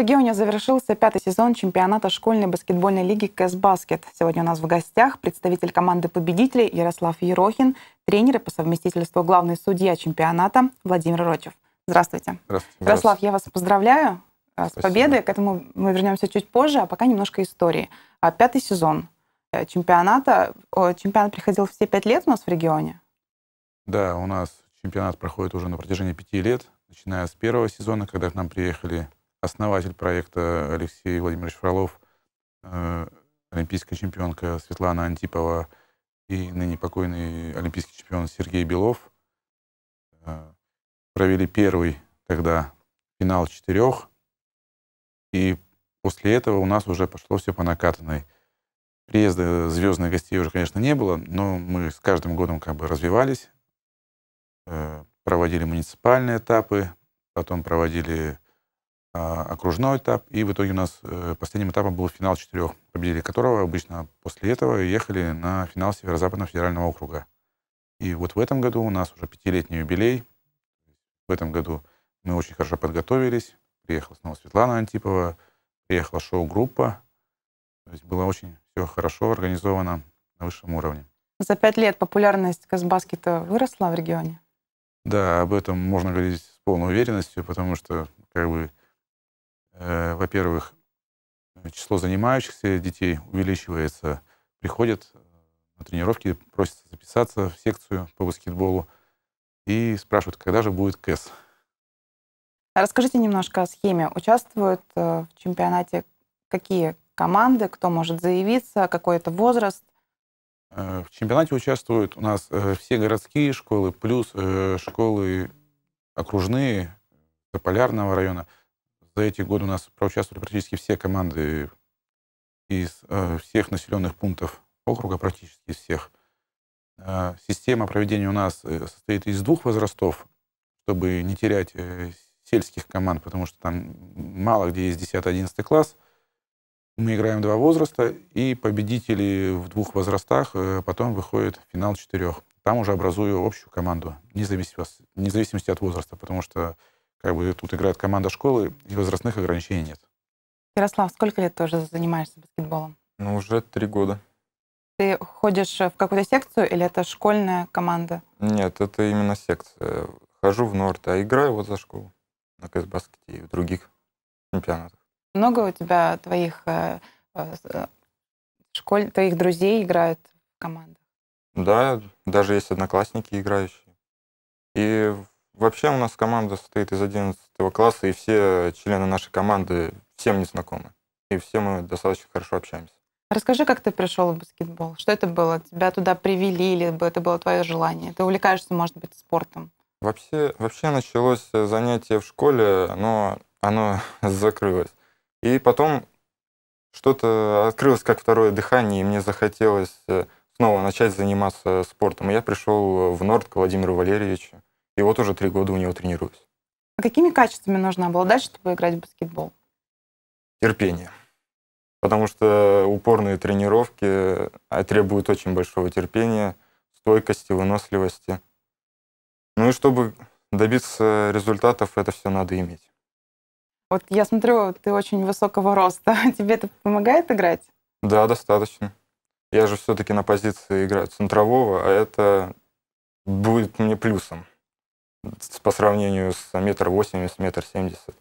регионе завершился пятый сезон чемпионата школьной баскетбольной лиги КС Баскет. Сегодня у нас в гостях представитель команды победителей Ярослав Ерохин, тренер и по совместительству главный судья чемпионата Владимир Рочев. Здравствуйте. Здравствуйте. Ярослав, я вас поздравляю э, Спасибо. с победой. К этому мы вернемся чуть позже, а пока немножко истории. А, пятый сезон э, чемпионата. Чемпионат приходил все пять лет у нас в регионе? Да, у нас чемпионат проходит уже на протяжении пяти лет, начиная с первого сезона, когда к нам приехали основатель проекта Алексей Владимирович Фролов, э, олимпийская чемпионка Светлана Антипова и ныне покойный олимпийский чемпион Сергей Белов э, провели первый тогда финал четырех. И после этого у нас уже пошло все по накатанной. Приезда звездных гостей уже, конечно, не было, но мы с каждым годом как бы развивались, э, проводили муниципальные этапы, потом проводили а, окружной этап, и в итоге у нас э, последним этапом был финал четырех, победители которого обычно после этого ехали на финал Северо-Западного федерального округа. И вот в этом году у нас уже пятилетний юбилей. В этом году мы очень хорошо подготовились. Приехала снова Светлана Антипова, приехала шоу-группа. То есть было очень все хорошо организовано на высшем уровне. За пять лет популярность Казбаски-то выросла в регионе? Да, об этом можно говорить с полной уверенностью, потому что как бы, Э, во-первых, число занимающихся детей увеличивается, приходят э, на тренировки, просятся записаться в секцию по баскетболу и спрашивают, когда же будет КЭС. А расскажите немножко о схеме. Участвуют э, в чемпионате какие команды, кто может заявиться, какой это возраст? В чемпионате участвуют у нас все городские школы, плюс школы окружные, Полярного района – за эти годы у нас проучаствовали практически все команды из э, всех населенных пунктов округа, практически из всех. Э, система проведения у нас э, состоит из двух возрастов, чтобы не терять э, сельских команд, потому что там мало где есть 10-11 класс. Мы играем два возраста, и победители в двух возрастах э, потом выходит в финал четырех. Там уже образую общую команду, независимо, независимости от возраста, потому что как бы тут играет команда школы, и возрастных ограничений нет. Ярослав, сколько лет ты уже занимаешься баскетболом? Ну, уже три года. Ты ходишь в какую-то секцию или это школьная команда? Нет, это именно секция. Хожу в Норт, а играю вот за школу на баскете и в других чемпионатах. Много у тебя твоих э, э, э, школь, твоих друзей играют в командах? Да, даже есть одноклассники играющие. И Вообще у нас команда состоит из 11 класса, и все члены нашей команды всем не знакомы. И все мы достаточно хорошо общаемся. Расскажи, как ты пришел в баскетбол? Что это было? Тебя туда привели или это было твое желание? Ты увлекаешься, может быть, спортом? Вообще, вообще началось занятие в школе, но оно закрылось. И потом что-то открылось как второе дыхание, и мне захотелось э, снова начать заниматься спортом. И я пришел в Норд к Владимиру Валерьевичу. Его тоже три года у него тренируюсь. А какими качествами нужно обладать, чтобы играть в баскетбол? Терпение. Потому что упорные тренировки а, требуют очень большого терпения, стойкости, выносливости. Ну и чтобы добиться результатов, это все надо иметь. Вот я смотрю, ты очень высокого роста. Тебе это помогает играть? Да, достаточно. Я же все-таки на позиции играю центрового, а это будет мне плюсом по сравнению с метр восемьдесят, метр семьдесят,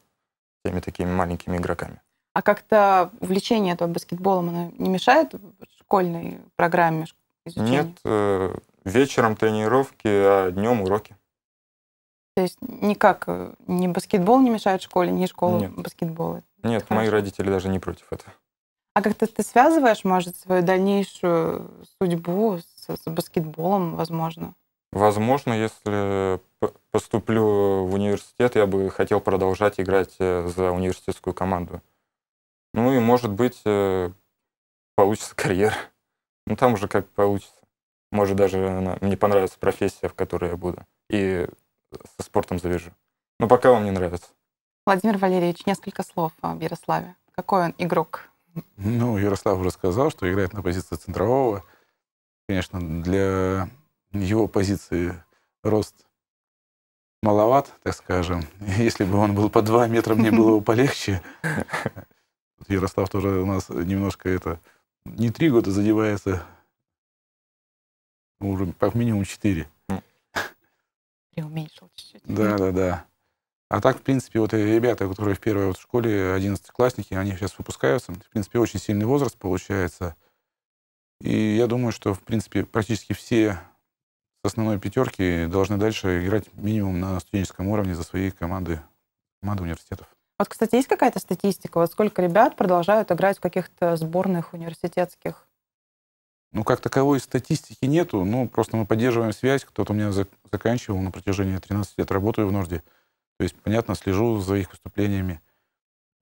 теми такими маленькими игроками. А как-то увлечение этого баскетболом оно не мешает школьной программе изучения? Нет, э, вечером тренировки, а днем уроки. То есть никак э, ни баскетбол не мешает школе, ни школа Нет. баскетбола? Нет, Это мои родители даже не против этого. А как-то ты связываешь, может, свою дальнейшую судьбу с, с баскетболом, возможно? Возможно, если поступлю в университет, я бы хотел продолжать играть э, за университетскую команду. Ну и, может быть, э, получится карьера. Ну там уже как получится. Может, даже мне понравится профессия, в которой я буду. И со спортом завяжу. Но пока вам не нравится. Владимир Валерьевич, несколько слов о Ярославе. Какой он игрок? Ну, Ярослав уже сказал, что играет на позиции центрового. Конечно, для его позиции рост маловат, так скажем. Если бы он был по 2 метра, мне было бы полегче. Ярослав тоже у нас немножко это... Не три года задевается, ну, уже как минимум четыре. И уменьшил чуть-чуть. Да, да, да. А так, в принципе, вот э, ребята, которые в первой вот школе, 11-классники, они сейчас выпускаются. В принципе, очень сильный возраст получается. И я думаю, что, в принципе, практически все с основной пятерки должны дальше играть минимум на студенческом уровне за свои команды, команды университетов. Вот, кстати, есть какая-то статистика? Вот сколько ребят продолжают играть в каких-то сборных университетских? Ну, как таковой статистики нету. Ну, просто мы поддерживаем связь. Кто-то у меня заканчивал на протяжении 13 лет работаю в Норде. То есть, понятно, слежу за их выступлениями.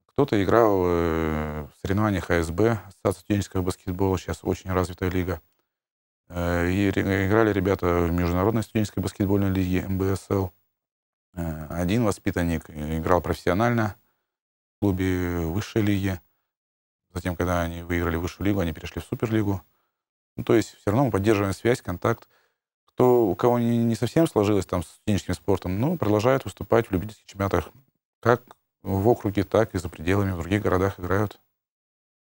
Кто-то играл э, в соревнованиях АСБ, Ассоциация студенческого баскетбола, сейчас очень развитая лига. Э, и играли ребята в Международной студенческой баскетбольной лиге МБСЛ. Э, один воспитанник э, играл профессионально в клубе высшей лиги. Затем, когда они выиграли высшую лигу, они перешли в суперлигу. Ну, то есть все равно мы поддерживаем связь, контакт. Кто, у кого не, не совсем сложилось там с студенческим спортом, ну, продолжают выступать в любительских чемпионатах. Как в округе, так и за пределами, в других городах играют.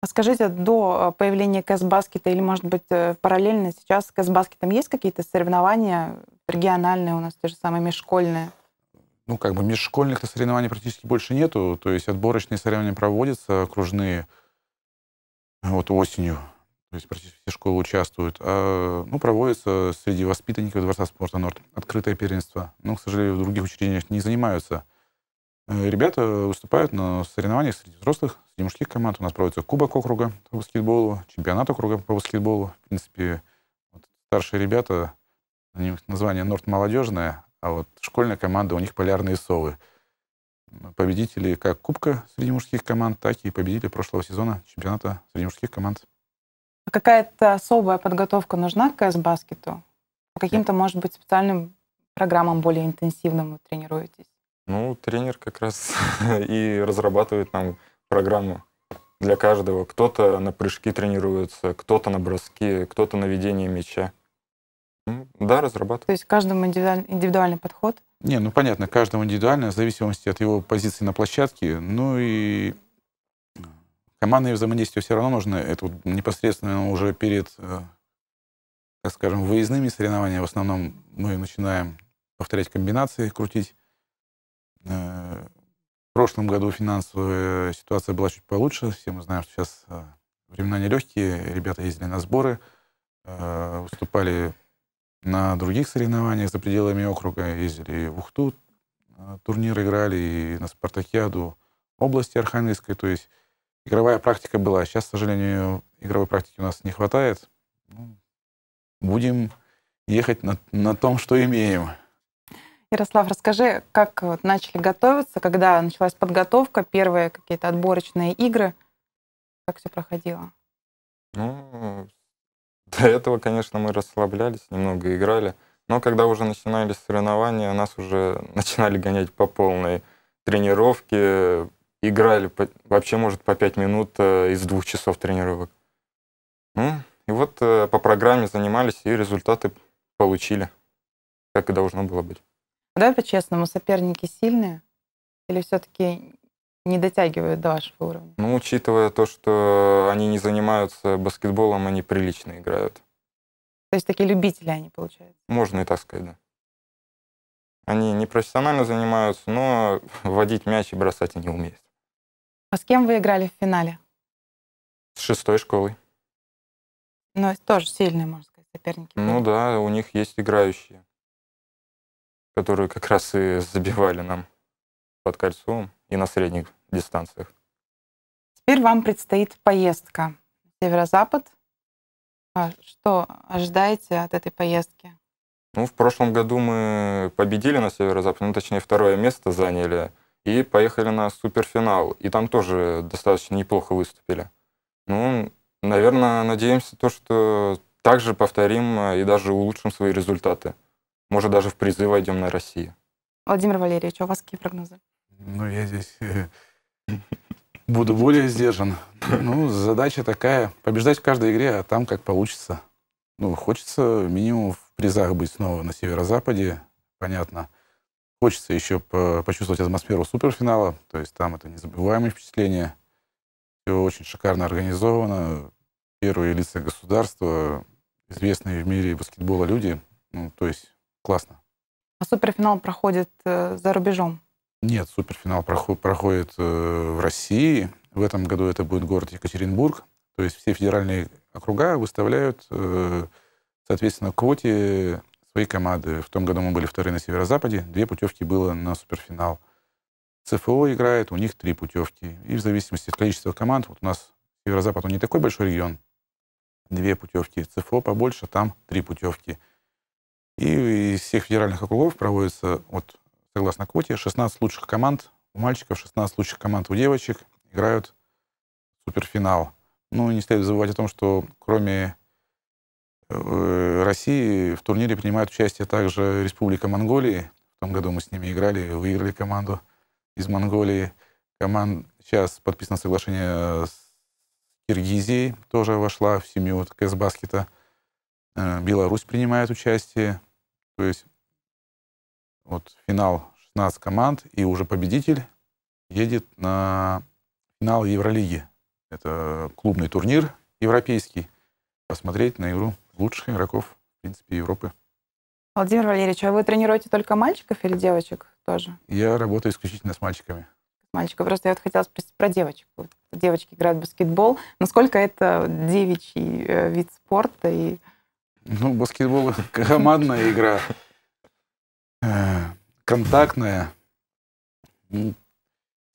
А скажите, до э, появления Кэсбаскета или, может быть, э, параллельно сейчас с Кэсбаскетом есть какие-то соревнования региональные у нас, те же самые межшкольные? Ну, как бы межшкольных соревнований практически больше нету. То есть отборочные соревнования проводятся, окружные, вот осенью. То есть практически все школы участвуют. А, ну, проводятся среди воспитанников Дворца спорта Норд открытое первенство. Но, к сожалению, в других учреждениях не занимаются Э, ребята выступают на соревнованиях среди взрослых, среди мужских команд. У нас проводится Кубок округа по баскетболу, чемпионат округа по баскетболу. В принципе, вот старшие ребята, у них название Норт молодежное, а вот школьная команда у них полярные совы. Победители как Кубка среди мужских команд, так и победители прошлого сезона чемпионата среди мужских команд. А какая-то особая подготовка нужна к КС-баскету? По каким-то, может быть, специальным программам более интенсивным вы тренируетесь? Ну, тренер как раз и разрабатывает нам программу для каждого. Кто-то на прыжки тренируется, кто-то на броски, кто-то на ведение мяча. Ну, да, разрабатывает. То есть каждому индивидуаль... индивидуальный подход? Не, ну понятно, каждому индивидуально, в зависимости от его позиции на площадке. Ну и командное взаимодействие все равно нужно. Это вот непосредственно уже перед, э, так скажем, выездными соревнованиями в основном мы начинаем повторять комбинации, крутить. Э, в прошлом году финансовая ситуация была чуть получше. Все мы знаем, что сейчас э, времена нелегкие. Ребята ездили на сборы, э, выступали на других соревнованиях за пределами округа, ездили в Ухту, турниры играли и на Спартакиаду области Архангельской. То есть игровая практика была. Сейчас, к сожалению, игровой практики у нас не хватает. Ну, будем ехать на, на том, что имеем. Ярослав, расскажи, как вот начали готовиться, когда началась подготовка, первые какие-то отборочные игры, как все проходило? Ну, до этого, конечно, мы расслаблялись, немного играли, но когда уже начинались соревнования, нас уже начинали гонять по полной тренировки, играли по, вообще, может, по пять минут э, из двух часов тренировок. Ну, и вот э, по программе занимались и результаты получили, как и должно было быть. Давай по-честному, соперники сильные или все-таки не дотягивают до вашего уровня? Ну, учитывая то, что они не занимаются баскетболом, они прилично играют. То есть такие любители они, получаются? Можно и так сказать, да. Они не профессионально занимаются, но водить мяч и бросать они умеют. А с кем вы играли в финале? С шестой школой. Ну, тоже сильные, можно сказать, соперники. Ну да, у них есть играющие которую как раз и забивали нам под кольцом и на средних дистанциях. Теперь вам предстоит поездка в Северо-Запад. А что ожидаете от этой поездки? Ну, в прошлом году мы победили на Северо-Западе, ну, точнее, второе место заняли, и поехали на суперфинал. И там тоже достаточно неплохо выступили. Ну, наверное, надеемся то, что также повторим и даже улучшим свои результаты. Может, даже в призы войдем на Россию. Владимир Валерьевич, а у вас какие прогнозы? Ну, я здесь э, буду более сдержан. Ну, задача такая, побеждать в каждой игре, а там как получится. Ну, хочется минимум в призах быть снова на северо-западе, понятно. Хочется еще почувствовать атмосферу суперфинала, то есть там это незабываемое впечатление. Все очень шикарно организовано. Первые лица государства, известные в мире баскетбола люди. Ну, то есть классно. А суперфинал проходит э, за рубежом? Нет, суперфинал проходит, проходит э, в России. В этом году это будет город Екатеринбург. То есть все федеральные округа выставляют, э, соответственно, квоте свои команды. В том году мы были вторые на Северо-Западе. Две путевки было на суперфинал. ЦФО играет, у них три путевки. И в зависимости от количества команд, вот у нас Северо-Запад, он не такой большой регион, две путевки. ЦФО побольше, там три путевки. И из всех федеральных округов проводится, вот, согласно квоте, 16 лучших команд у мальчиков, 16 лучших команд у девочек играют суперфинал. Ну, не стоит забывать о том, что кроме э, России в турнире принимает участие также Республика Монголии. В том году мы с ними играли, выиграли команду из Монголии. Команд сейчас подписано соглашение с Киргизией, тоже вошла в семью вот, Кэсбаскета. Э, Беларусь принимает участие. То есть вот финал 16 команд, и уже победитель едет на финал Евролиги. Это клубный турнир европейский. Посмотреть на игру лучших игроков, в принципе, Европы. Владимир Валерьевич, а вы тренируете только мальчиков или девочек тоже? Я работаю исключительно с мальчиками. С мальчиками. Просто я вот хотела спросить про девочек. Вот девочки играют в баскетбол. Насколько это девичий э, вид спорта? И ну, баскетбол — командная игра, э, контактная. Ну,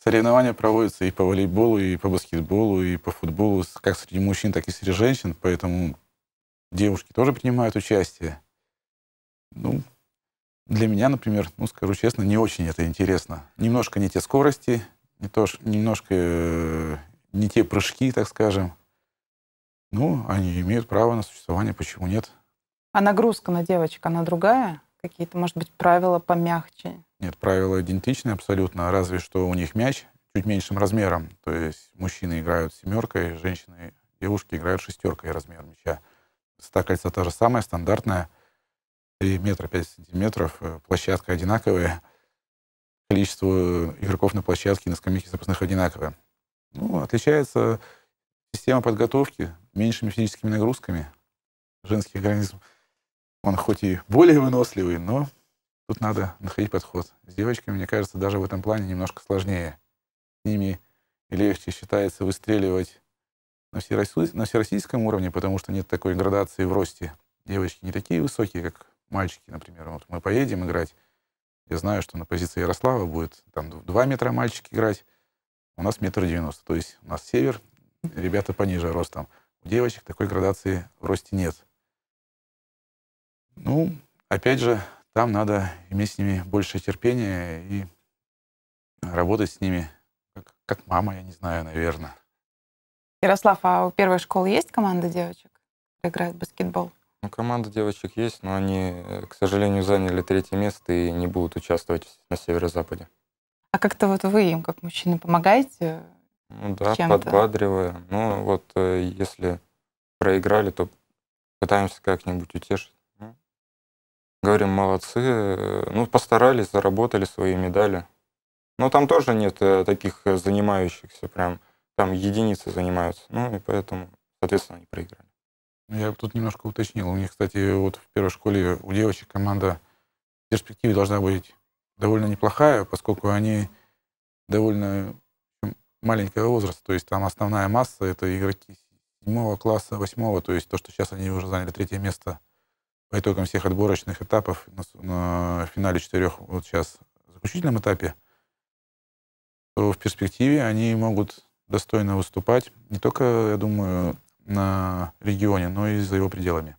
соревнования проводятся и по волейболу, и по баскетболу, и по футболу, как среди мужчин, так и среди женщин, поэтому девушки тоже принимают участие. Ну, для меня, например, ну, скажу честно, не очень это интересно. Немножко не те скорости, не то, немножко э, не те прыжки, так скажем. Ну, они имеют право на существование, почему нет? А нагрузка на девочек, она другая? Какие-то, может быть, правила помягче? Нет, правила идентичны абсолютно, а разве что у них мяч чуть меньшим размером. То есть мужчины играют семеркой, женщины, девушки играют шестеркой размер мяча. Высота кольца та же самая, стандартная. 3 метра 5 сантиметров, э, площадка одинаковая, количество игроков на площадке на скамейке запасных одинаковое. Ну, отличается система подготовки меньшими физическими нагрузками. Женский организм он хоть и более выносливый, но тут надо находить подход. С девочками, мне кажется, даже в этом плане немножко сложнее. С ними легче считается выстреливать на, всероссий... на всероссийском уровне, потому что нет такой градации в росте. Девочки не такие высокие, как мальчики, например. Вот мы поедем играть, я знаю, что на позиции Ярослава будет там 2 метра мальчик играть, у нас метр девяносто. То есть у нас север, ребята пониже ростом. У девочек такой градации в росте нет. Ну, опять же, там надо иметь с ними больше терпения и работать с ними как, как мама, я не знаю, наверное. Ярослав, а у первой школы есть команда девочек, которые играют в баскетбол? Ну, команда девочек есть, но они, э, к сожалению, заняли третье место и не будут участвовать на северо-западе. А как-то вот вы им, как мужчины, помогаете? Ну да, подбадривая. Ну вот э, если проиграли, то пытаемся как-нибудь утешить. Говорим, молодцы, э, ну, постарались, заработали свои медали. Но там тоже нет э, таких э, занимающихся прям, там единицы занимаются. Ну, и поэтому, соответственно, они проиграли. Ну, я тут немножко уточнил. У них, кстати, вот в первой школе у девочек команда в перспективе должна быть довольно неплохая, поскольку они довольно маленького возраста. То есть там основная масса — это игроки седьмого класса, восьмого. То есть то, что сейчас они уже заняли третье место — по итогам всех отборочных этапов на, на финале четырех вот сейчас заключительном этапе, то в перспективе они могут достойно выступать не только, я думаю, на регионе, но и за его пределами.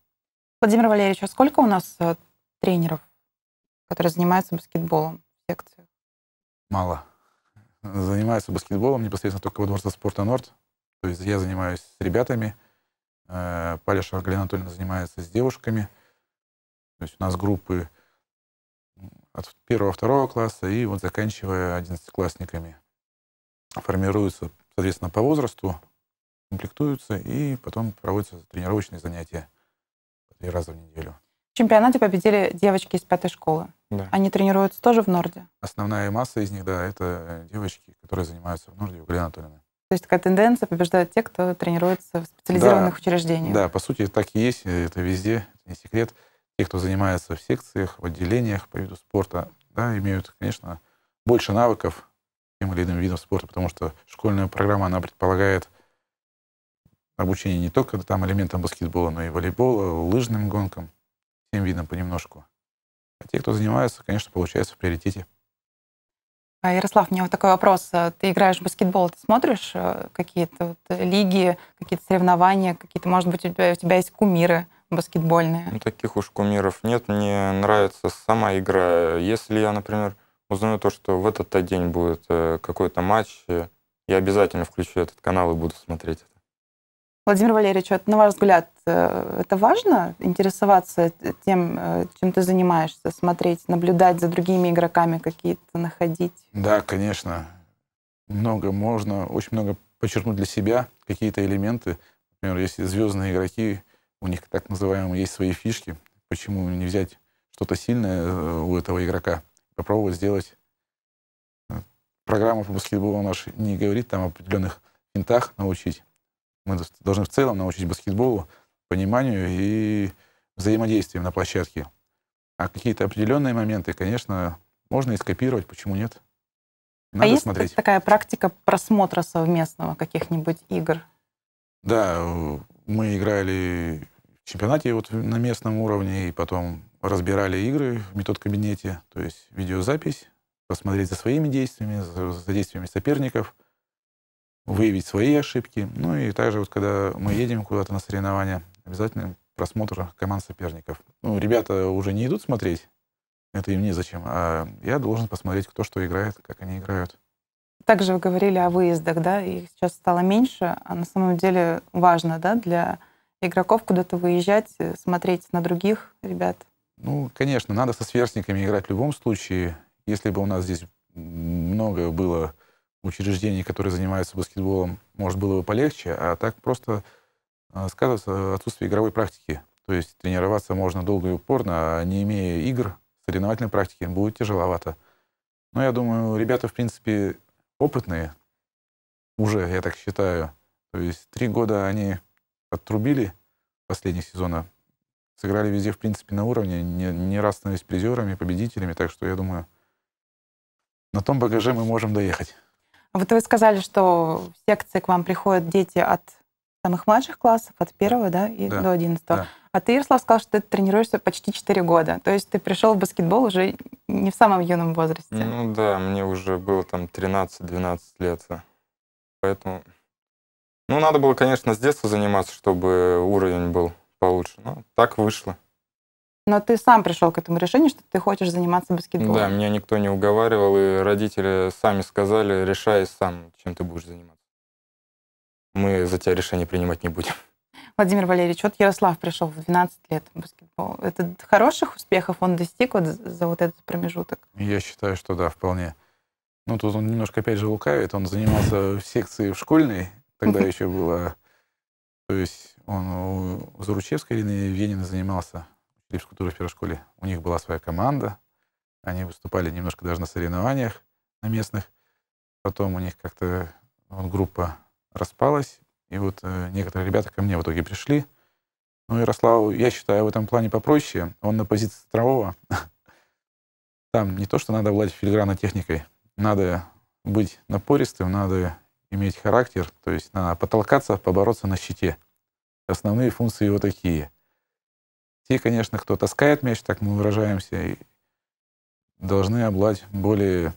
Владимир Валерьевич, а сколько у нас э, тренеров, которые занимаются баскетболом в секциях? Мало. Занимаются баскетболом непосредственно только во Дворце спорта «Норд». То есть я занимаюсь с ребятами, э, Паля Шаргалина занимается с девушками – то есть у нас группы от первого-второго класса и вот заканчивая одиннадцатиклассниками формируются, соответственно, по возрасту, комплектуются и потом проводятся тренировочные занятия три раза в неделю. В чемпионате победили девочки из пятой школы. Да. Они тренируются тоже в Норде? Основная масса из них, да, это девочки, которые занимаются в Норде, у Галины То есть такая тенденция побеждают те, кто тренируется в специализированных да, учреждениях. Да, по сути, так и есть, это везде, это не секрет те, кто занимается в секциях, в отделениях по виду спорта, да, имеют, конечно, больше навыков тем или иным видом спорта, потому что школьная программа, она предполагает обучение не только там элементам баскетбола, но и волейбола, лыжным гонкам, всем видам понемножку. А те, кто занимается, конечно, получается в приоритете. А, Ярослав, у меня вот такой вопрос. А, ты играешь в баскетбол, ты смотришь э, какие-то вот лиги, какие-то соревнования, какие-то, может быть, у тебя, у тебя есть кумиры? баскетбольные? Ну, таких уж кумиров нет. Мне нравится сама игра. Если я, например, узнаю то, что в этот день будет э, какой-то матч, э, я обязательно включу этот канал и буду смотреть это. Владимир Валерьевич, вот на ваш взгляд, э, это важно интересоваться тем, чем ты занимаешься, смотреть, наблюдать за другими игроками какие-то, находить? Да, конечно. Много можно, очень много подчеркнуть для себя какие-то элементы. Например, если звездные игроки у них так называемые есть свои фишки. Почему не взять что-то сильное э, у этого игрока, попробовать сделать... Э, Программа по баскетболу наша не говорит там о определенных интах научить. Мы должны в целом научить баскетболу, пониманию и взаимодействию на площадке. А какие-то определенные моменты, конечно, можно и скопировать, почему нет? А Надо а есть смотреть. такая практика просмотра совместного каких-нибудь игр? Да, э, мы играли чемпионате вот на местном уровне, и потом разбирали игры в метод-кабинете, то есть видеозапись, посмотреть за своими действиями, за, за действиями соперников, выявить свои ошибки. Ну и также вот когда мы едем куда-то на соревнования, обязательно просмотр команд соперников. Ну, ребята уже не идут смотреть, это им незачем, а я должен посмотреть, кто что играет, как они играют. Также вы говорили о выездах, да, их сейчас стало меньше, а на самом деле важно, да, для игроков куда-то выезжать, э, смотреть на других ребят? Ну, конечно, надо со сверстниками играть в любом случае. Если бы у нас здесь много было учреждений, которые занимаются баскетболом, может, было бы полегче, а так просто э, сказывается отсутствие игровой практики. То есть тренироваться можно долго и упорно, а не имея игр, соревновательной практики будет тяжеловато. Но я думаю, ребята, в принципе, опытные уже, я так считаю. То есть три года они отрубили последних сезона. Сыграли везде, в принципе, на уровне, не, не раз становились призерами, победителями, так что я думаю, на том багаже мы можем доехать. А вот вы сказали, что в секции к вам приходят дети от самых младших классов, от первого, да, и да. до одиннадцатого. Да. А ты, Ярослав, сказал, что ты тренируешься почти 4 года. То есть ты пришел в баскетбол уже не в самом юном возрасте. Ну да, мне уже было там 13-12 лет. Поэтому ну, надо было, конечно, с детства заниматься, чтобы уровень был получше. Но так вышло. Но ты сам пришел к этому решению, что ты хочешь заниматься баскетболом. Да, меня никто не уговаривал, и родители сами сказали, решай сам, чем ты будешь заниматься. Мы за тебя решение принимать не будем. Владимир Валерьевич, вот Ярослав пришел в 12 лет в баскетбол. Это хороших успехов он достиг вот за вот этот промежуток? Я считаю, что да, вполне. Ну, тут он немножко опять же лукавит. Он занимался в секции в школьной, когда еще было. То есть он у Заручевской Ирины Венина занимался в физкультурой в первой школе. У них была своя команда. Они выступали немножко даже на соревнованиях на местных. Потом у них как-то ну, вот, группа распалась. И вот э, некоторые ребята ко мне в итоге пришли. Ну, Ярослав, я считаю, в этом плане попроще. Он на позиции Травова. Там не то, что надо владеть филигранной техникой. Надо быть напористым, надо иметь характер, то есть на потолкаться, побороться на щите. Основные функции его такие. Те, конечно, кто таскает мяч, так мы выражаемся, должны обладать более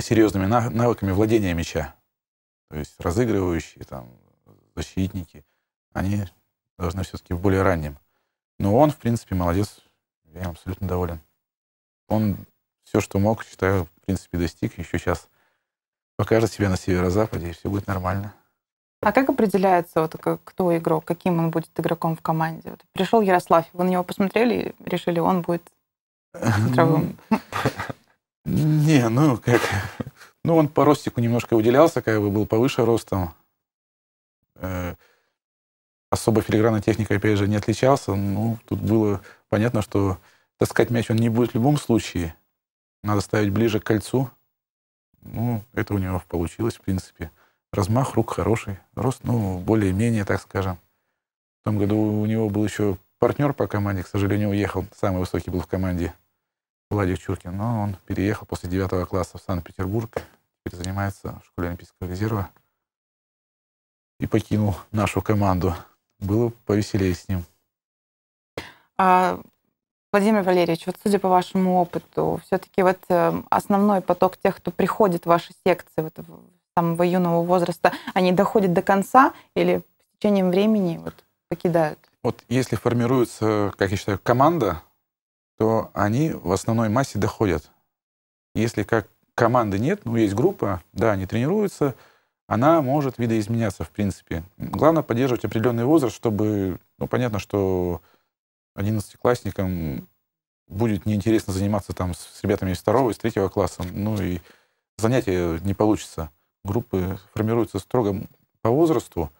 серьезными навыками владения мяча. То есть разыгрывающие, там, защитники, они должны все-таки в более раннем. Но он, в принципе, молодец. Я абсолютно доволен. Он все, что мог, считаю, в принципе, достиг. Еще сейчас покажет себя на северо-западе, и все будет нормально. А как определяется, вот, кто игрок, каким он будет игроком в команде? Вот, пришел Ярослав, вы на него посмотрели и решили, он будет центровым. Не, ну как... Ну, он по ростику немножко уделялся, как бы был повыше ростом. Э, особо филигранной техникой, опять же, не отличался. Ну, тут было понятно, что таскать мяч он не будет в любом случае. Надо ставить ближе к кольцу, ну, это у него получилось, в принципе. Размах рук хороший, рост, ну, более-менее, так скажем. В том году у него был еще партнер по команде, к сожалению, уехал. Самый высокий был в команде Владик Чуркин, но он переехал после девятого класса в Санкт-Петербург. Теперь занимается в школе Олимпийского резерва. И покинул нашу команду. Было повеселее с ним. А Владимир Валерьевич, вот судя по вашему опыту, все-таки вот э, основной поток тех, кто приходит в ваши секции вот, самого юного возраста, они доходят до конца или в течение времени вот, покидают? Вот если формируется, как я считаю, команда, то они в основной массе доходят. Если как команды нет, ну, есть группа, да, они тренируются, она может видоизменяться, в принципе. Главное поддерживать определенный возраст, чтобы, ну, понятно, что одиннадцатиклассникам будет неинтересно заниматься там с ребятами из второго, из третьего класса, ну и занятия не получится. Группы формируются строго по возрасту.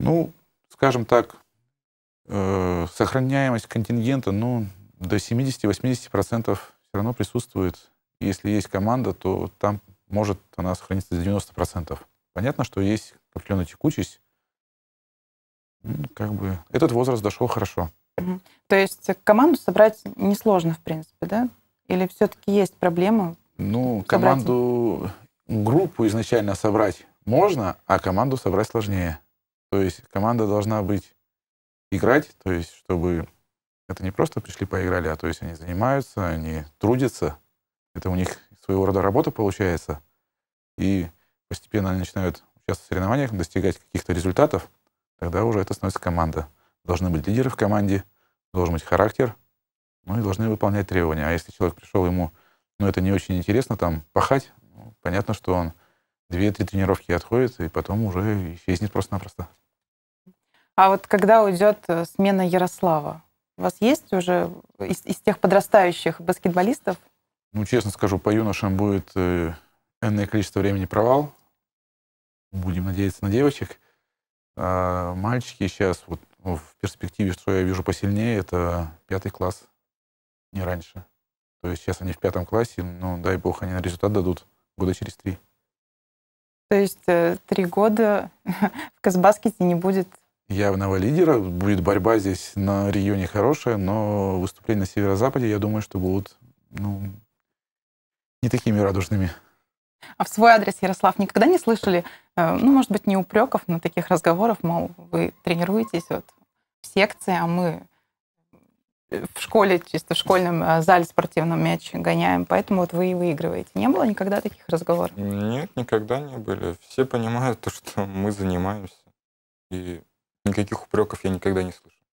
Ну, скажем так, э, сохраняемость контингента, ну, до 70-80% все равно присутствует. Если есть команда, то там может она сохраниться до 90%. Понятно, что есть определенная текучесть, как бы этот возраст дошел хорошо. Угу. То есть команду собрать несложно, в принципе, да? Или все-таки есть проблемы? Ну, команду, группу изначально собрать можно, а команду собрать сложнее. То есть команда должна быть играть, то есть чтобы это не просто пришли поиграли, а то есть они занимаются, они трудятся, это у них своего рода работа получается, и постепенно они начинают участвовать в соревнованиях, достигать каких-то результатов тогда уже это становится команда. Должны быть лидеры в команде, должен быть характер, ну и должны выполнять требования. А если человек пришел, ему ну, это не очень интересно, там, пахать, ну, понятно, что он две-три тренировки отходит, и потом уже исчезнет просто-напросто. А вот когда уйдет э, смена Ярослава, у вас есть уже из, из тех подрастающих баскетболистов? Ну, честно скажу, по юношам будет э, энное количество времени провал. Будем надеяться на девочек. А мальчики сейчас, вот ну, в перспективе, что я вижу посильнее, это пятый класс, не раньше. То есть сейчас они в пятом классе, ну, дай бог, они результат дадут года через три. То есть э, три года в Казбаскете не будет явного лидера. Будет борьба здесь на регионе хорошая, но выступления на северо-западе, я думаю, что будут ну, не такими радужными. А в свой адрес, Ярослав, никогда не слышали Э, ну, может быть, не упреков, но таких разговоров, мол, вы тренируетесь вот в секции, а мы э, в школе, чисто в школьном э, зале спортивном мяч гоняем, поэтому вот вы и выигрываете. Не было никогда таких разговоров? Нет, никогда не были. Все понимают то, что мы занимаемся. И никаких упреков я никогда не слышал.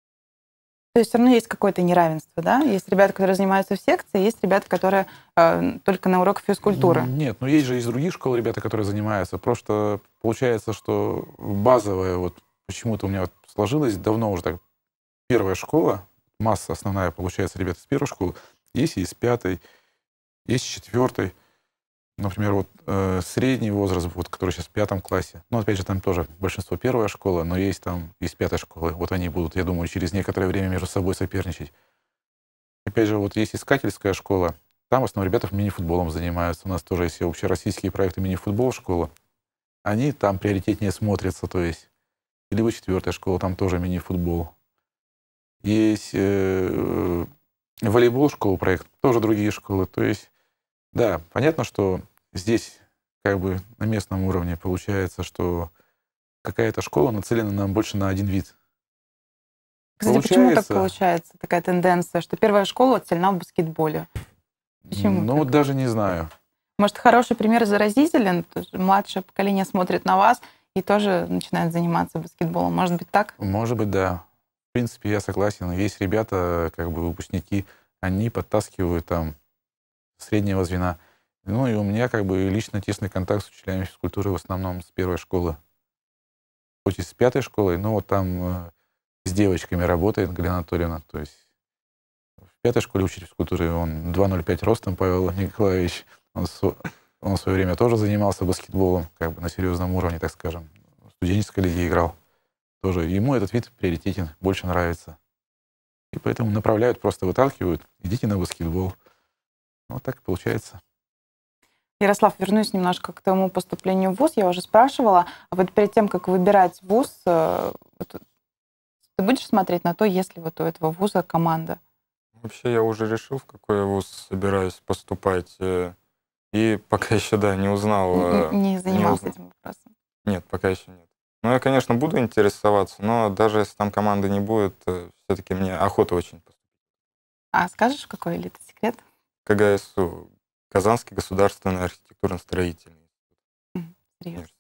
То есть все равно есть какое-то неравенство, да? Есть ребята, которые занимаются в секции, есть ребята, которые э, только на урок физкультуры. Нет, ну есть же из других школ ребята, которые занимаются. Просто получается, что базовая, вот почему-то у меня вот сложилось давно уже так, первая школа, масса основная, получается, ребята с первой школы, есть и из пятой, есть с четвертой. Например, вот э, средний возраст, вот, который сейчас в пятом классе, ну, опять же, там тоже большинство первая школа, но есть там из пятой школы. Вот они будут, я думаю, через некоторое время между собой соперничать. Опять же, вот есть искательская школа, там в основном ребята мини-футболом занимаются. У нас тоже есть общероссийские проекты мини-футбол школа. Они там приоритетнее смотрятся, то есть. Или вы четвертая школа, там тоже мини-футбол. Есть э, волейбол школа проект, тоже другие школы. То есть да, понятно, что здесь как бы на местном уровне получается, что какая-то школа нацелена нам больше на один вид. Кстати, получается... почему так получается, такая тенденция, что первая школа отсельна в баскетболе? Почему? Ну, вот даже не знаю. Может, хороший пример заразителен? Младшее поколение смотрит на вас и тоже начинает заниматься баскетболом. Может быть, так? Может быть, да. В принципе, я согласен. Есть ребята, как бы выпускники, они подтаскивают там среднего звена. Ну и у меня как бы лично тесный контакт с учителями физкультуры в основном с первой школы. Хоть и с пятой школы. но вот там э, с девочками работает Галина Анатольевна. То есть в пятой школе учитель физкультуры, он 2,05 ростом, Павел Николаевич. Он, он в свое время тоже занимался баскетболом, как бы на серьезном уровне, так скажем. В студенческой лиге играл. Тоже ему этот вид приоритетен, больше нравится. И поэтому направляют, просто выталкивают, идите на баскетбол. Ну, вот так и получается. Ярослав, вернусь немножко к тому поступлению в ВУЗ. Я уже спрашивала, а вот перед тем, как выбирать ВУЗ, э, вот, ты будешь смотреть на то, есть ли вот у этого ВУЗа команда? Вообще я уже решил, в какой ВУЗ собираюсь поступать. Э, и пока еще, да, не узнал. Э, не, не занимался не уз... этим вопросом? Нет, пока еще нет. Ну, я, конечно, буду интересоваться, но даже если там команды не будет, все-таки мне охота очень поступить. А скажешь, какой ли это секрет? КГСУ, э, Казанский государственный архитектурно-строительный институт.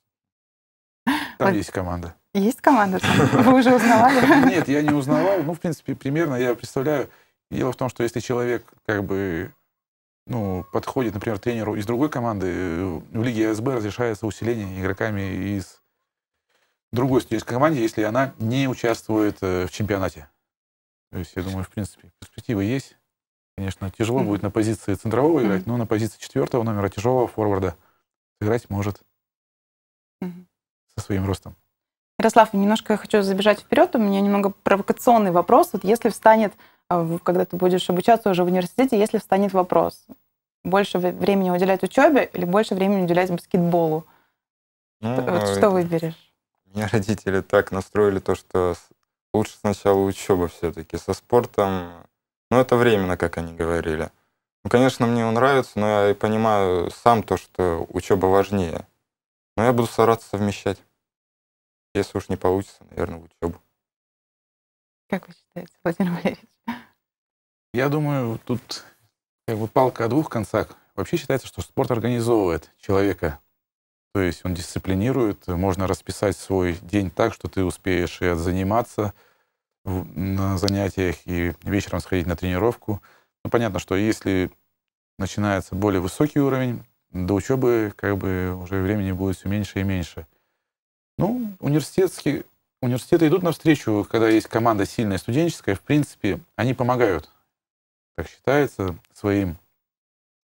Там есть команда. Есть команда? Вы уже узнавали? Нет, я не узнавал. Ну, в принципе, примерно я представляю. Дело в том, что если человек как бы ну, подходит, например, тренеру из другой команды, э, в Лиге СБ разрешается усиление игроками из другой студенческой команды, если она не участвует э, в чемпионате. То есть, я думаю, в принципе, перспективы есть конечно, тяжело mm-hmm. будет на позиции центрового mm-hmm. играть, но на позиции четвертого номера тяжелого форварда играть может mm-hmm. со своим ростом. Ярослав, немножко хочу забежать вперед. У меня немного провокационный вопрос. Вот если встанет, а, когда ты будешь обучаться уже в университете, если встанет вопрос, больше времени уделять учебе или больше времени уделять баскетболу? Ну, вот ну, что выберешь? Меня родители так настроили то, что лучше сначала учеба все-таки. Со спортом но ну, это временно, как они говорили. Ну, конечно, мне он нравится, но я и понимаю сам то, что учеба важнее. Но я буду стараться совмещать. Если уж не получится, наверное, в учебу. Как вы считаете, Владимир Валерьевич? Я думаю, тут как бы палка о двух концах. Вообще считается, что спорт организовывает человека. То есть он дисциплинирует, можно расписать свой день так, что ты успеешь и отзаниматься, заниматься в, на занятиях и вечером сходить на тренировку. Ну, понятно, что если начинается более высокий уровень, до учебы как бы уже времени будет все меньше и меньше. Ну, университетские университеты идут навстречу, когда есть команда сильная студенческая, в принципе, они помогают, как считается, своим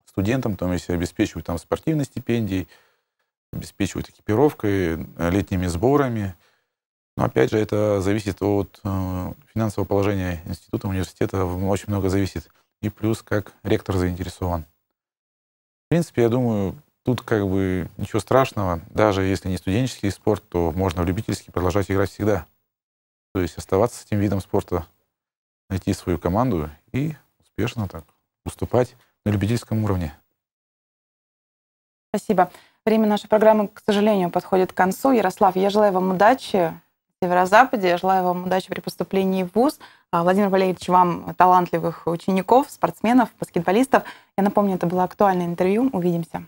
студентам, то есть обеспечивают там спортивные стипендии, обеспечивают экипировкой, летними сборами. Но опять же, это зависит от э, финансового положения института, университета, очень много зависит. И плюс, как ректор заинтересован. В принципе, я думаю, тут как бы ничего страшного. Даже если не студенческий спорт, то можно в любительский продолжать играть всегда. То есть оставаться с этим видом спорта, найти свою команду и успешно так уступать на любительском уровне. Спасибо. Время нашей программы, к сожалению, подходит к концу. Ярослав, я желаю вам удачи Северо-Западе. желаю вам удачи при поступлении в ВУЗ. А, Владимир Валерьевич, вам талантливых учеников, спортсменов, баскетболистов. Я напомню, это было актуальное интервью. Увидимся.